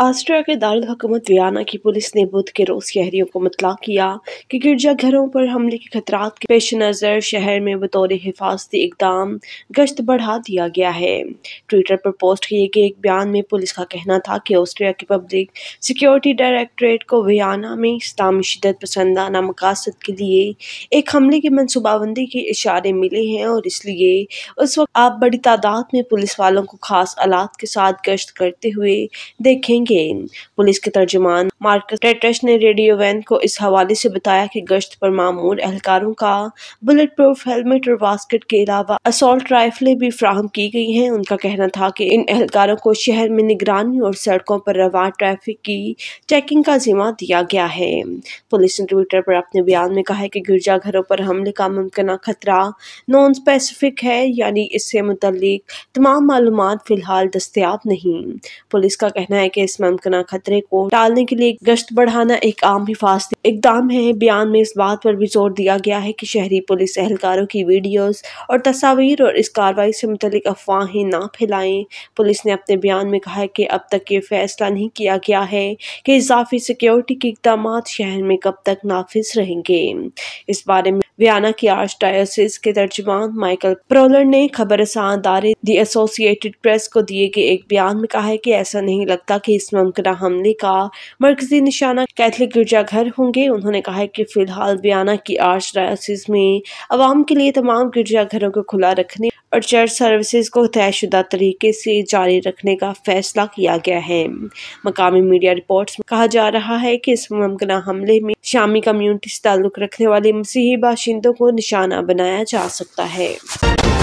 Austria के दारकूमत Vienna की police ने बुध के रोज शहरियों को मतला किया कि गिरजाघरों पर हमले के खतरा के पेश नज़र शहर में बतौर हिफाजती इकदाम गश्त बढ़ा दिया गया है ट्विटर पर पोस्ट किए गए एक बयान में पुलिस का कहना था कि ऑस्ट्रिया की पब्लिक सिक्योरिटी डायरेक्टरेट को वियाना में इस्लामी शिदत पसंदाना मकासद के लिए एक हमले की मनसूबाबंदी के इशारे मिले हैं और इसलिए उस वक्त आप बड़ी तादाद में पुलिस वालों को खास आलात के साथ गश्त करते हुए देखेंगे जाएंगे पुलिस के तर्जुमान मार्कस ने रेडियो वैन को इस हवाले से बताया कि गश्त पर मामूल एहलकारों का बुलेट प्रूफ हेलमेट और बास्केट के अलावा असोल्ट राइफलें भी फ्राहम की गई हैं उनका कहना था कि इन एहलकारों को शहर में निगरानी और सड़कों पर रवा ट्रैफिक की चेकिंग का जिम्मा दिया गया है पुलिस ने ट्विटर पर अपने बयान में कहा है कि गिरजाघरों पर हमले का मुमकिन खतरा नॉन स्पेसिफिक है यानी इससे मुतलिक तमाम मालूम फिलहाल दस्तियाब नहीं पुलिस का कहना है कि इस इस मुमकिन खतरे को टालने के लिए गश्त बढ़ाना एक आम हिफाजती इकदाम है बयान में इस बात पर भी जोर दिया गया है की शहरी पुलिस एहलकारों की वीडियो और तस्वीर और इस कार्रवाई से मुतलिक अफवाहें ना फैलाए पुलिस ने अपने बयान में कहा की अब तक ये फैसला नहीं किया गया है की इजाफी सिक्योरिटी के इकदाम शहर में कब तक नाफिज रहेंगे इस बारे में वियाना की आर्च डायोसिस के तर्जमान माइकल प्रोलर ने खबर अदारे दी एसोसिएटेड प्रेस को दिए गए एक बयान में कहा है कि ऐसा नहीं लगता कि इस मुमकिन हमले का मरकजी निशाना कैथलिक गिरजाघर होंगे उन्होंने कहा है कि फिलहाल वियाना की आर्च डायोसिस में आवाम के लिए तमाम गिरजाघरों को खुला रखने और चर्च सर्विसेज को तयशुदा तरीके से जारी रखने का फैसला किया गया है मकामी मीडिया रिपोर्ट्स में कहा जा रहा है कि इस मुमकिन हमले में शामी कम्युनिटी से ताल्लुक रखने वाले मसीही बाशिंदों को निशाना बनाया जा सकता है